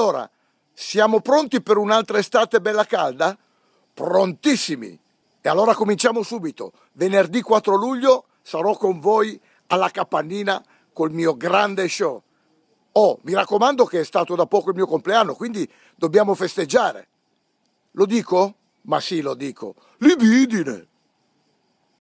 Allora, siamo pronti per un'altra estate bella calda? Prontissimi! E allora cominciamo subito. Venerdì 4 luglio sarò con voi alla Capannina col mio grande show. Oh, mi raccomando che è stato da poco il mio compleanno, quindi dobbiamo festeggiare. Lo dico? Ma sì, lo dico. Libidine!